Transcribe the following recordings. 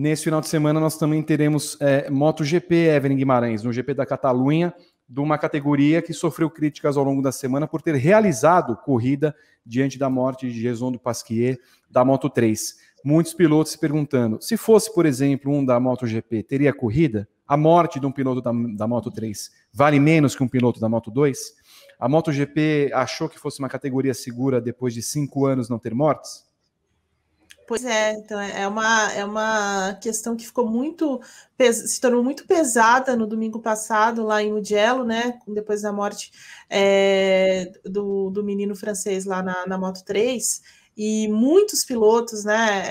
Nesse final de semana nós também teremos é, MotoGP, Evelyn Guimarães, no GP da Catalunha, de uma categoria que sofreu críticas ao longo da semana por ter realizado corrida diante da morte de Jason do Pasquier da Moto 3. Muitos pilotos se perguntando, se fosse, por exemplo, um da MotoGP, teria corrida? A morte de um piloto da, da Moto 3 vale menos que um piloto da Moto 2? A MotoGP achou que fosse uma categoria segura depois de cinco anos não ter mortes? Pois é, então é, é uma, é uma questão que ficou muito se tornou muito pesada no domingo passado lá em Mugello, né? Depois da morte é, do, do menino francês lá na, na Moto 3 e muitos pilotos, né,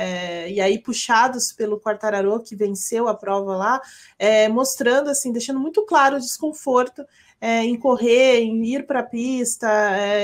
é, e aí puxados pelo Quartararo, que venceu a prova lá, é, mostrando, assim, deixando muito claro o desconforto é, em correr, em ir para a pista,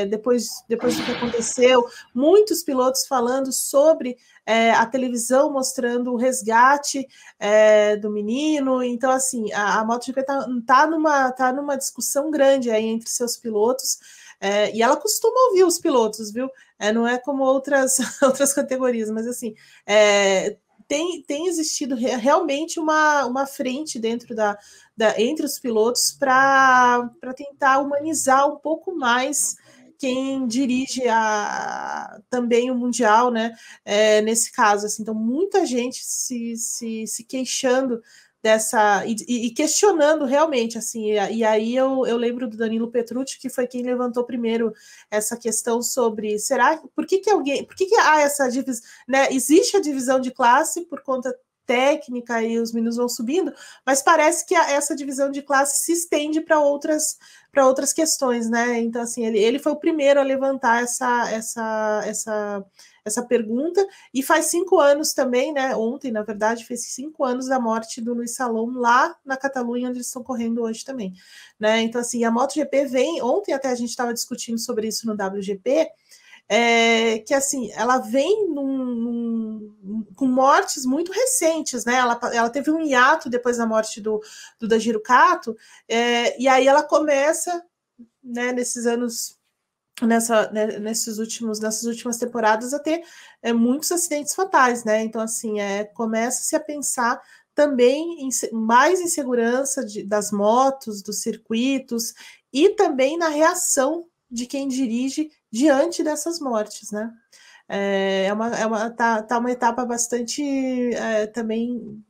depois, depois do que aconteceu, muitos pilotos falando sobre é, a televisão mostrando o resgate é, do menino. Então, assim, a, a MotoGP está tá numa, tá numa discussão grande aí entre seus pilotos. É, e ela costuma ouvir os pilotos, viu? É, não é como outras, outras categorias, mas assim, é, tem, tem existido realmente uma, uma frente dentro da, da entre os pilotos para tentar humanizar um pouco mais quem dirige a, também o Mundial, né? É, nesse caso, assim, então muita gente se, se, se queixando dessa e, e, questionando realmente assim e, aí eu, eu lembro do Danilo Petrucci que foi quem levantou primeiro essa questão sobre será por que, que alguém por que, que há ah, essa divisão né existe a divisão de classe por conta técnica e os meninos vão subindo, mas parece que a, essa divisão de classe se estende para outras para outras questões, né? Então assim, ele, ele foi o primeiro a levantar essa essa essa essa pergunta e faz cinco anos também, né? Ontem, na verdade, fez cinco anos da morte do Luiz Salom lá na Catalunha, onde eles estão correndo hoje também, né? Então assim, a MotoGP vem ontem até a gente estava discutindo sobre isso no WGP é, que assim, ela vem num, num, com mortes muito recentes, né? Ela, ela teve um hiato depois da morte do, do Dajiro Kato, é, e aí ela começa, né, nesses anos nessa, né, nesses últimos, nessas últimas temporadas a ter é, muitos acidentes fatais, né? Então, assim, é, começa-se a pensar também em, mais em segurança de, das motos, dos circuitos e também na reação de quem dirige diante dessas mortes, né? É, é uma, é uma, tá, tá uma etapa bastante é, também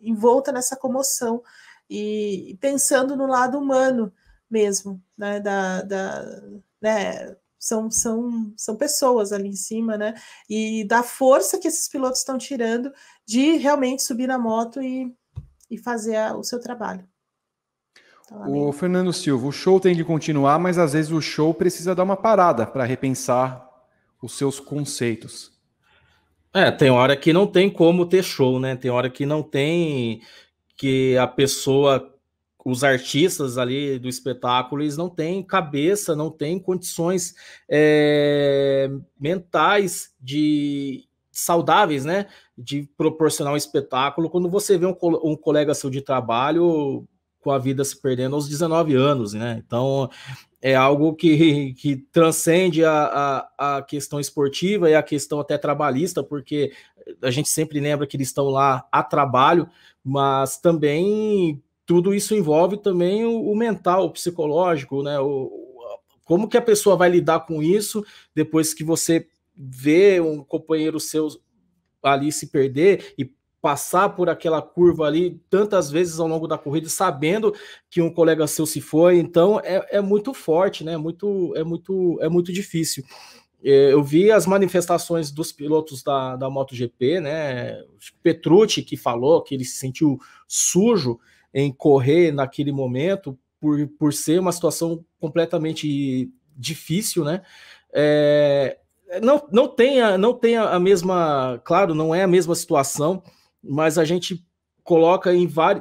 envolta nessa comoção e pensando no lado humano mesmo, né? Da, da, né? São, são, são pessoas ali em cima, né? E da força que esses pilotos estão tirando de realmente subir na moto e, e fazer a, o seu trabalho. O Fernando Silva, o show tem de continuar, mas às vezes o show precisa dar uma parada para repensar os seus conceitos. É, tem hora que não tem como ter show, né? Tem hora que não tem que a pessoa, os artistas ali do espetáculo, eles não têm cabeça, não têm condições é, mentais de saudáveis, né? De proporcionar um espetáculo. Quando você vê um, um colega seu de trabalho com a vida se perdendo aos 19 anos, né? Então é algo que, que transcende a, a, a questão esportiva e a questão até trabalhista, porque a gente sempre lembra que eles estão lá a trabalho, mas também tudo isso envolve também o, o mental, o psicológico, né? O, como que a pessoa vai lidar com isso depois que você vê um companheiro seu ali se perder e passar por aquela curva ali tantas vezes ao longo da corrida, sabendo que um colega seu se foi, então é, é muito forte, né? Muito, é muito, é muito difícil. É, eu vi as manifestações dos pilotos da, da MotoGP, né? Petrucci que falou que ele se sentiu sujo em correr naquele momento por, por ser uma situação completamente difícil, né? É, não, não, tem a, não tem a mesma, claro, não é a mesma situação, mas a gente coloca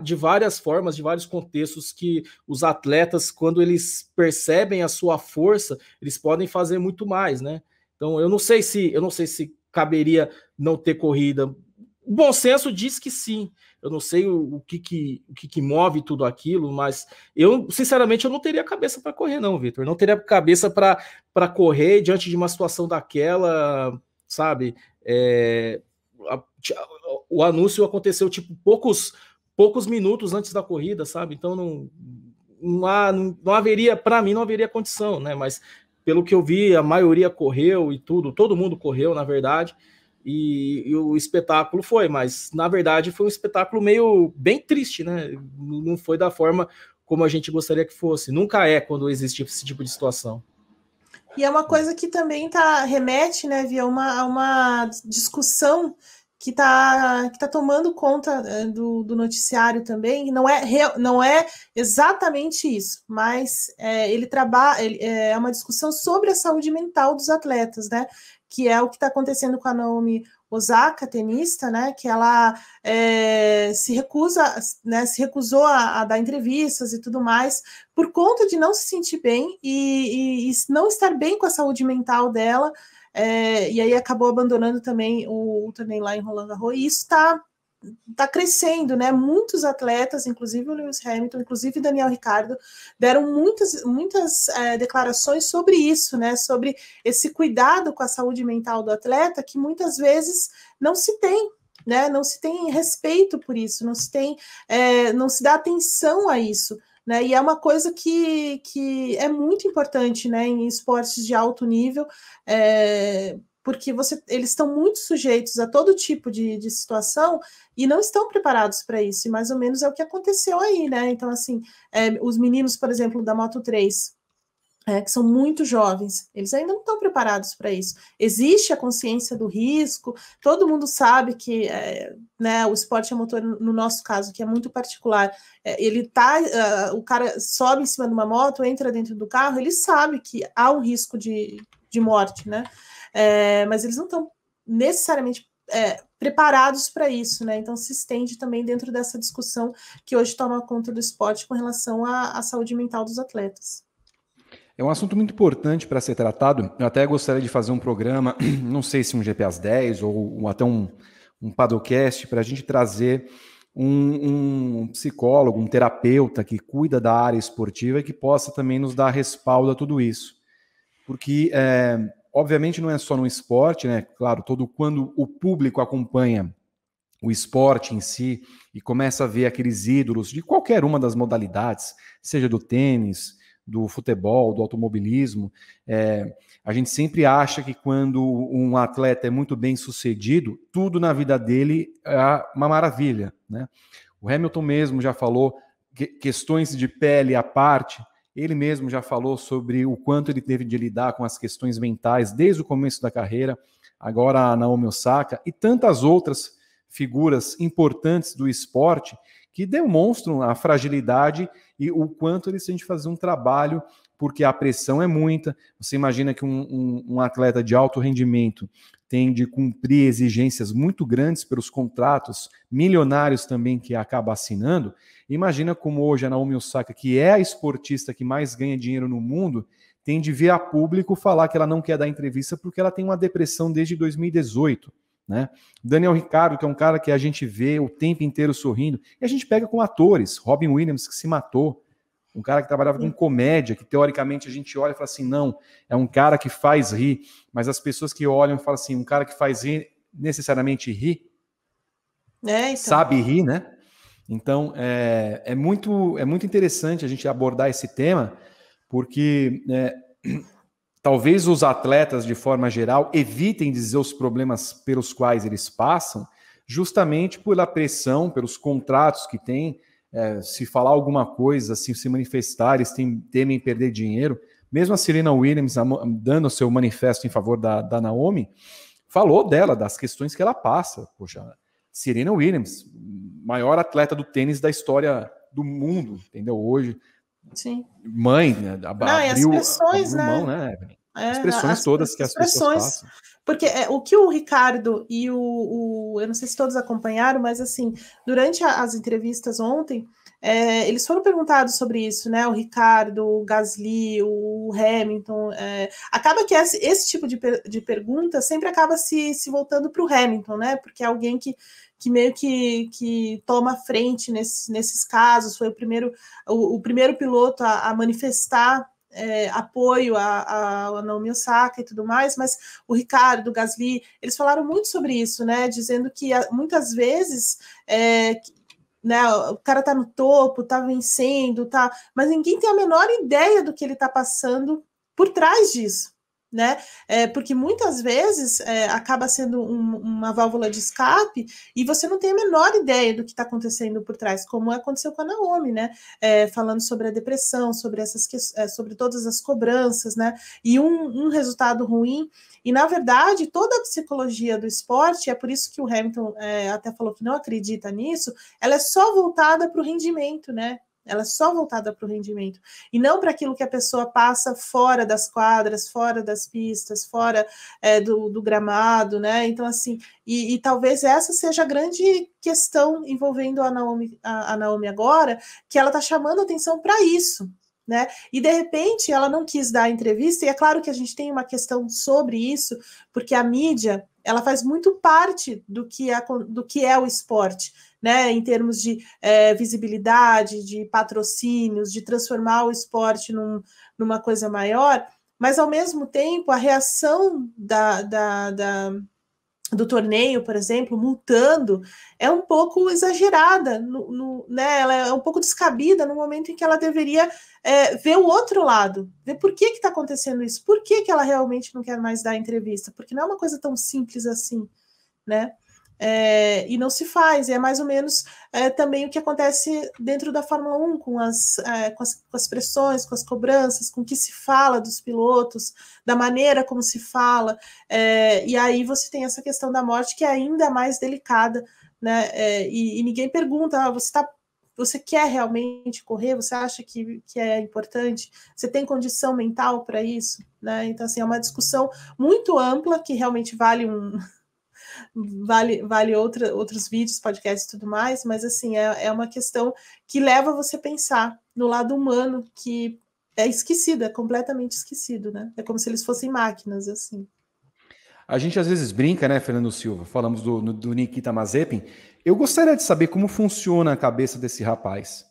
de várias formas, de vários contextos, que os atletas, quando eles percebem a sua força, eles podem fazer muito mais, né? Então eu não sei se eu não sei se caberia não ter corrida. O bom senso diz que sim. Eu não sei o, o que, que, o que, que move tudo aquilo, mas eu, sinceramente, eu não teria cabeça para correr, não, Vitor. Não teria cabeça para correr diante de uma situação daquela, sabe? É, a, o anúncio aconteceu tipo poucos poucos minutos antes da corrida, sabe? Então não não, há, não, haveria para mim não haveria condição, né? Mas pelo que eu vi, a maioria correu e tudo, todo mundo correu, na verdade. E, e, o espetáculo foi, mas na verdade foi um espetáculo meio bem triste, né? Não foi da forma como a gente gostaria que fosse. Nunca é quando existe esse tipo de situação. E é uma coisa que também tá remete, né, via uma, a uma discussão que está que tá tomando conta eh, do, do noticiário também. Não é, não é exatamente isso, mas é, ele trabalha é, é uma discussão sobre a saúde mental dos atletas, né? Que é o que está acontecendo com a Naomi Osaka, tenista, né, que ela é, se recusa, né, se recusou a, a, dar entrevistas e tudo mais, por conta de não se sentir bem e, e, e não estar bem com a saúde mental dela, é, e aí acabou abandonando também o, o também lá em Roland Garros. E isso está tá crescendo, né? Muitos atletas, inclusive o Lewis Hamilton, inclusive Daniel Ricardo, deram muitas, muitas é, declarações sobre isso, né? Sobre esse cuidado com a saúde mental do atleta que muitas vezes não se tem. Né? Não se tem respeito por isso, não se tem, é, não se dá atenção a isso né? E é uma coisa que, que é muito importante, né, em esportes de alto nível, é, porque você, eles estão muito sujeitos a todo tipo de, de situação e não estão preparados para isso, e mais ou menos é o que aconteceu aí, né? Então, assim, é, os meninos, por exemplo, da Moto 3, é, que são muito jovens, eles ainda não estão preparados para isso. Existe a consciência do risco, todo mundo sabe que é, né, o esporte a é motor, no nosso caso, que é muito particular, é, ele tá, é, o cara sobe em cima de uma moto, entra dentro do carro, ele sabe que há um risco de, de morte, né? É, mas eles não estão necessariamente preparados para isso, né? Então se estende também dentro dessa discussão que hoje toma conta do esporte com relação à, à saúde mental dos atletas. É um assunto muito importante para ser tratado. Eu até gostaria de fazer um programa, não sei se um GPS 10 ou até um, um padocast, para a gente trazer um, um, psicólogo, um terapeuta que cuida da área esportiva e que possa também nos dar respaldo a tudo isso. Porque, é, obviamente, não é só no esporte, né? Claro, todo quando o público acompanha o esporte em si e começa a ver aqueles ídolos de qualquer uma das modalidades, seja do tênis, do futebol, do automobilismo. É, a gente sempre acha que quando um atleta é muito bem sucedido, tudo na vida dele é uma maravilha. Né? O Hamilton mesmo já falou que questões de pele à parte. Ele mesmo já falou sobre o quanto ele teve de lidar com as questões mentais desde o começo da carreira, agora a Naomi Osaka e tantas outras figuras importantes do esporte que demonstram a fragilidade e o quanto eles têm de fazer um trabalho, porque a pressão é muita. Você imagina que um, um, um atleta de alto rendimento tem de cumprir exigências muito grandes pelos contratos milionários também que acaba assinando. Imagina como hoje a Naomi Osaka, que é a esportista que mais ganha dinheiro no mundo, tem de vir a público falar que ela não quer dar entrevista porque ela tem uma depressão desde 2018. Né? Daniel Ricardo, que é um cara que a gente vê o tempo inteiro sorrindo, e a gente pega com atores, Robin Williams, que se matou, um cara que trabalhava com comédia, que teoricamente a gente olha e fala assim: não, é um cara que faz rir, mas as pessoas que olham falam assim: um cara que faz rir necessariamente ri, é, então. sabe rir, né? Então é, é, muito, é muito interessante a gente abordar esse tema, porque é, Talvez os atletas, de forma geral, evitem dizer os problemas pelos quais eles passam, justamente pela pressão, pelos contratos que têm. É, se falar alguma coisa, se se manifestar, eles temem perder dinheiro. Mesmo a Serena Williams dando seu manifesto em favor da, da Naomi, falou dela, das questões que ela passa. Poxa, Serena Williams, maior atleta do tênis da história do mundo, entendeu? Hoje, Sim. Mãe, né? Ab Não, e as pressões, né? Mão, né, né é, as, todas que as, pessoas passam. Porque é, o que o Ricardo e o, o, Eu não sei se todos acompanharam, mas assim, durante a, as entrevistas ontem, é, eles foram perguntados sobre isso, né? O Ricardo, o Gasly, o Hamilton. É, acaba que esse, esse tipo de, per, de pergunta sempre acaba se, se voltando para o Hamilton, né? Porque é alguém que que meio que, que toma frente nesse, nesses casos, foi o primeiro, o, o primeiro piloto a, a manifestar é, apoio a, a Naomi Osaka e tudo mais, mas o Ricardo, o Gasly, eles falaram muito sobre isso, né? Dizendo que muitas vezes é, né, o cara tá no topo, tá vencendo, tá, mas ninguém tem a menor ideia do que ele tá passando por trás disso né? É, porque muitas vezes é, acaba sendo um, uma válvula de escape e você não tem a menor ideia do que está acontecendo por trás, como aconteceu com a Naomi, né? É, falando sobre a depressão, sobre essas é, sobre todas as cobranças, né? E um, um resultado ruim. E na verdade, toda a psicologia do esporte, é por isso que o Hamilton é, até falou que não acredita nisso, ela é só voltada para o rendimento, né? Ela é só voltada para o rendimento e não para aquilo que a pessoa passa fora das quadras, fora das pistas, fora é, do, do, gramado, né? Então, assim, e, e, talvez essa seja a grande questão envolvendo a Naomi, a, a Naomi agora, que ela está chamando atenção para isso, né? E de repente ela não quis dar a entrevista, e é claro que a gente tem uma questão sobre isso, porque a mídia ela faz muito parte do que é, do que é o esporte, né? Em termos de é, visibilidade, de patrocínios, de transformar o esporte num, numa coisa maior, mas ao mesmo tempo a reação da, da, da do torneio, por exemplo, multando, é um pouco exagerada, no, no, né? ela é um pouco descabida no momento em que ela deveria é, ver o outro lado, ver por que está acontecendo isso, por que, que ela realmente não quer mais dar entrevista, porque não é uma coisa tão simples assim, né? É, e não se faz. E é mais ou menos é, também o que acontece dentro da Fórmula 1, com as, é, com as, com, as, pressões, com as cobranças, com o que se fala dos pilotos, da maneira como se fala. É, e aí você tem essa questão da morte que é ainda mais delicada, né? É, e, e, ninguém pergunta, ah, você está você quer realmente correr, você acha que, que é importante, você tem condição mental para isso, né? Então, assim, é uma discussão muito ampla que realmente vale um, vale, vale outra, outros vídeos, podcasts e tudo mais, mas assim, é, é uma questão que leva você a pensar no lado humano, que é esquecido, é completamente esquecido, né? É como se eles fossem máquinas, assim. A gente às vezes brinca, né, Fernando Silva? Falamos do, do Nikita Mazepin. Eu gostaria de saber como funciona a cabeça desse rapaz.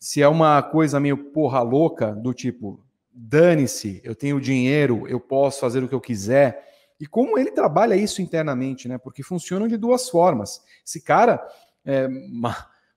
Se é uma coisa meio porra louca, do tipo, dane-se, eu tenho dinheiro, eu posso fazer o que eu quiser. E como ele trabalha isso internamente, né? Porque funcionam de duas formas. Esse cara, é,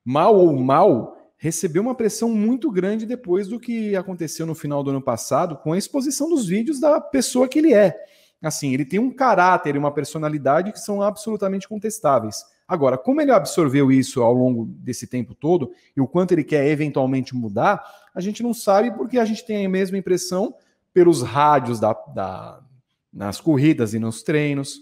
mal ou mal, recebeu uma pressão muito grande depois do que aconteceu no final do ano passado com a exposição dos vídeos da pessoa que ele é. Assim, ele tem um caráter e uma personalidade que são absolutamente contestáveis. Agora, como ele absorveu isso ao longo desse tempo todo e o quanto ele quer eventualmente mudar, a gente não sabe porque a gente tem a mesma impressão pelos rádios da, da nas corridas e nos treinos,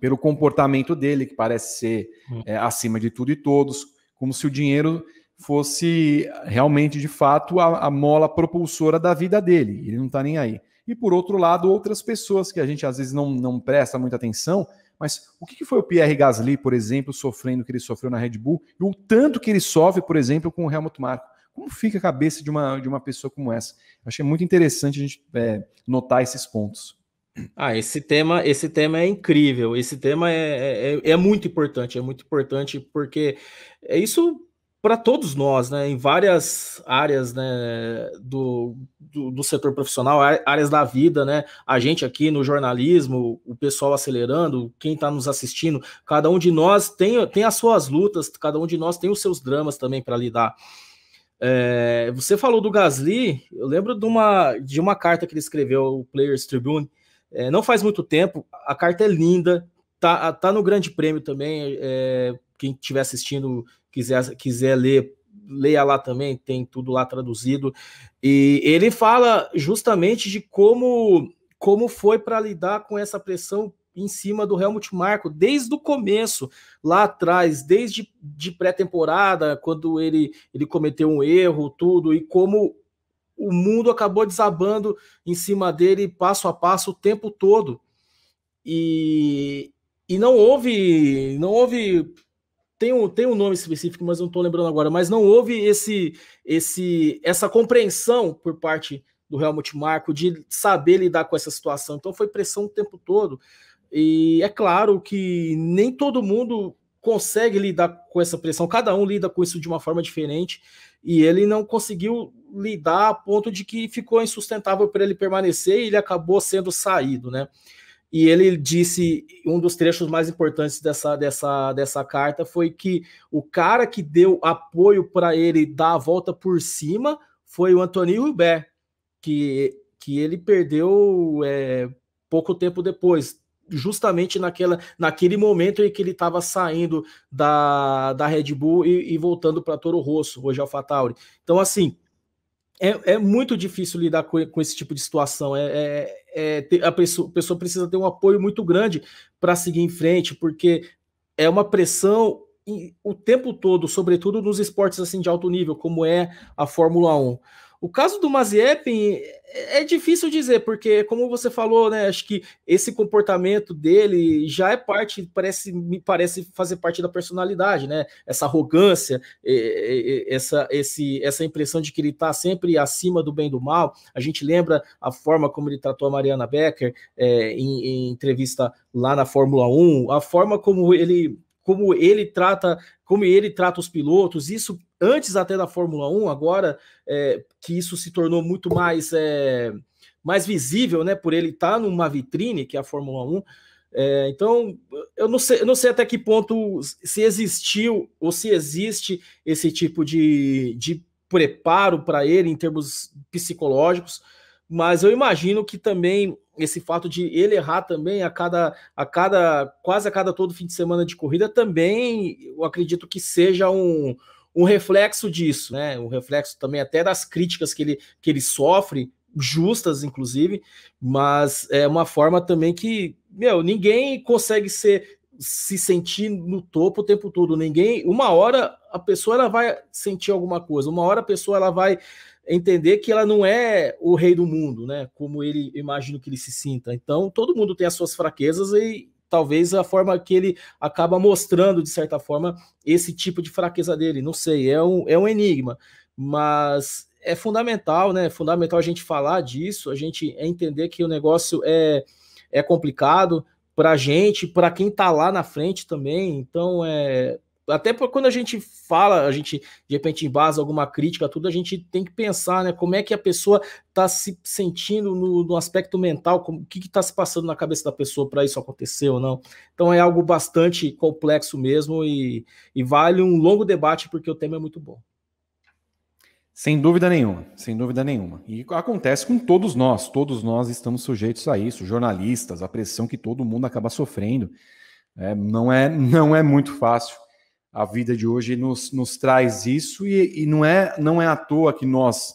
pelo comportamento dele, que parece ser hum. é, acima de tudo e todos, como se o dinheiro fosse realmente, de fato, a, a mola propulsora da vida dele. Ele não está nem aí. E por outro lado, outras pessoas que a gente às vezes não, não presta muita atenção, mas o que foi o Pierre Gasly, por exemplo, sofrendo o que ele sofreu na Red Bull, e o tanto que ele sofre, por exemplo, com o Helmut Marko? Como fica a cabeça de uma, de uma pessoa como essa? Achei muito interessante a gente é, notar esses pontos. Ah, esse tema, esse tema é incrível. Esse tema é, é, é, é muito importante, é muito importante porque é isso para todos nós, né? Em várias áreas, né, do, do, do, setor profissional, áreas da vida, né? A gente aqui no jornalismo, o pessoal acelerando, quem está nos assistindo, cada um de nós tem, tem as suas lutas, cada um de nós tem os seus dramas também para lidar. É, você falou do Gasly, eu lembro de uma, de uma carta que ele escreveu, o Players Tribune, é, não faz muito tempo, a carta é linda, tá, tá no Grande Prêmio também. É, quem estiver assistindo, quiser, quiser ler, leia lá também, tem tudo lá traduzido. E ele fala justamente de como, como foi para lidar com essa pressão em cima do Helmut Marko desde o começo, lá atrás, desde de pré-temporada, quando ele, ele cometeu um erro, tudo, e como o mundo acabou desabando em cima dele passo a passo o tempo todo. E, e não houve, não houve tem um, tem um nome específico, mas não estou lembrando agora, mas não houve esse, esse essa compreensão por parte do Helmut Marco de saber lidar com essa situação. Então foi pressão o tempo todo. E é claro que nem todo mundo consegue lidar com essa pressão, cada um lida com isso de uma forma diferente, e ele não conseguiu lidar a ponto de que ficou insustentável para ele permanecer e ele acabou sendo saído, né? E ele disse, um dos trechos mais importantes dessa, dessa, dessa carta foi que o cara que deu apoio para ele dar a volta por cima foi o Antônio Hubert, que, que ele perdeu é, pouco tempo depois, justamente naquela, naquele momento em que ele estava saindo da, da Red Bull e, e voltando para Toro Rosso, hoje AlphaTauri. Então, assim, é, é, muito difícil lidar com, com esse tipo de situação. É, é, é a, pessoa, a pessoa precisa ter um apoio muito grande para seguir em frente, porque é uma pressão o tempo todo, sobretudo nos esportes assim de alto nível, como é a Fórmula 1. O caso do Mazepin é, é difícil dizer, porque, como você falou, né, acho que esse comportamento dele já é parte, parece, me parece fazer parte da personalidade, né? Essa arrogância, essa, esse, essa impressão de que ele está sempre acima do bem e do mal. A gente lembra a forma como ele tratou a Mariana Becker é, em, em entrevista lá na Fórmula 1, a forma como ele como ele trata, como ele trata os pilotos, isso antes até da Fórmula 1, agora é, que isso se tornou muito mais, é, mais visível, né? Por ele estar tá numa vitrine que é a Fórmula 1. É, então, eu não, sei, eu não sei até que ponto se existiu ou se existe esse tipo de, de preparo para ele em termos psicológicos mas eu imagino que também esse fato de ele errar também a cada, a cada quase a cada todo fim de semana de corrida também eu acredito que seja um, um reflexo disso, né? Um reflexo também até das críticas que ele, que ele sofre, justas inclusive, mas é uma forma também que, meu, ninguém consegue ser se sentir no topo o tempo todo, ninguém, uma hora a pessoa ela vai sentir alguma coisa, uma hora a pessoa ela vai entender que ela não é o rei do mundo, né? Como ele imagino que ele se sinta. Então, todo mundo tem as suas fraquezas e talvez a forma que ele acaba mostrando, de certa forma, esse tipo de fraqueza dele. Não sei, é um, é um enigma, mas é fundamental, né? É fundamental a gente falar disso, a gente entender que o negócio é, é complicado para a gente, para quem está lá na frente também. Então, é, até quando a gente fala, a gente de repente embasa alguma crítica, tudo, a gente tem que pensar, né? Como é que a pessoa está se sentindo no, no, aspecto mental, como, o que está se passando na cabeça da pessoa para isso acontecer ou não. Então é algo bastante complexo mesmo e, e vale um longo debate, porque o tema é muito bom. Sem dúvida nenhuma, sem dúvida nenhuma. E acontece com todos nós, todos nós estamos sujeitos a isso, jornalistas, a pressão que todo mundo acaba sofrendo. É, não, é, não é muito fácil a vida de hoje nos, nos traz isso e, e, não é não é à toa que nós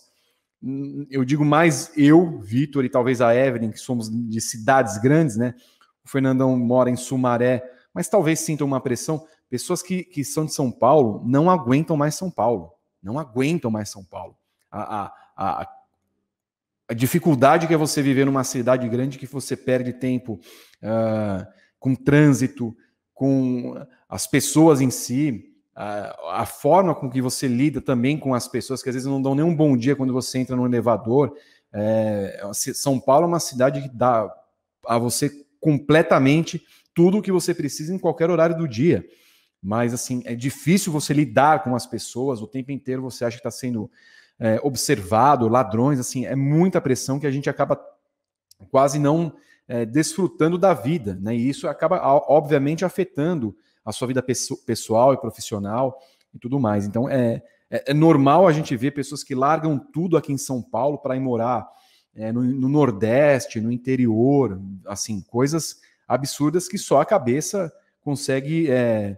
eu digo mais eu Vitor e talvez a Evelyn que somos de cidades grandes né o Fernandão mora em Sumaré mas talvez sintam uma pressão pessoas que, que são de São Paulo não aguentam mais São Paulo não aguentam mais São Paulo a, a, a, a dificuldade que é você viver numa cidade grande que você perde tempo uh, com trânsito com as pessoas em si, a, a, forma com que você lida também com as pessoas, que às vezes não dão nem um bom dia quando você entra no elevador. É, São Paulo é uma cidade que dá a você completamente tudo o que você precisa em qualquer horário do dia. Mas, assim, é difícil você lidar com as pessoas o tempo inteiro, você acha que está sendo é, observado, ladrões, assim, é muita pressão que a gente acaba quase não é, desfrutando da vida, né? E isso acaba, obviamente, afetando a sua vida pessoal e profissional e tudo mais. Então, é, é, é, normal a gente ver pessoas que largam tudo aqui em São Paulo para ir morar é, no, no, Nordeste, no interior, assim, coisas absurdas que só a cabeça consegue é,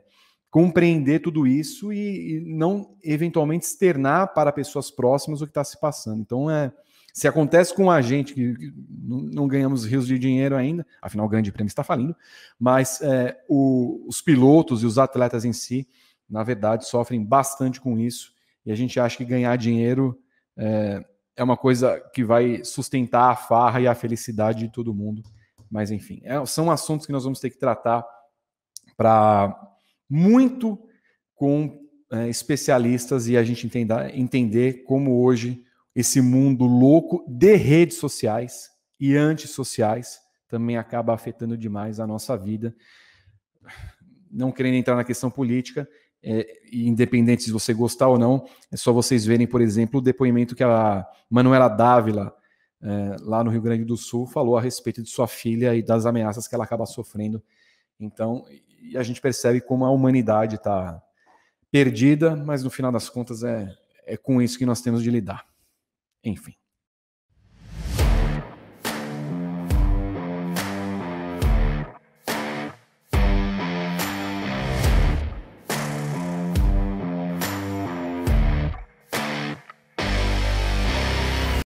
compreender tudo isso e, e, não eventualmente externar para pessoas próximas o que está se passando. Então, é, se acontece com a gente, que não ganhamos rios de dinheiro ainda, afinal o Grande Prêmio está falindo, mas é, o, os pilotos e os atletas em si, na verdade, sofrem bastante com isso. E a gente acha que ganhar dinheiro é, é uma coisa que vai sustentar a farra e a felicidade de todo mundo. Mas, enfim, é, são assuntos que nós vamos ter que tratar para muito com é, especialistas e a gente entender como hoje esse mundo louco de redes sociais e antissociais também acaba afetando demais a nossa vida. Não querendo entrar na questão política, é, independente se você gostar ou não, é só vocês verem, por exemplo, o depoimento que a Manuela Dávila, é, lá no Rio Grande do Sul, falou a respeito de sua filha e das ameaças que ela acaba sofrendo. Então, a gente percebe como a humanidade está perdida, mas no final das contas é, é com isso que nós temos de lidar. Enfim.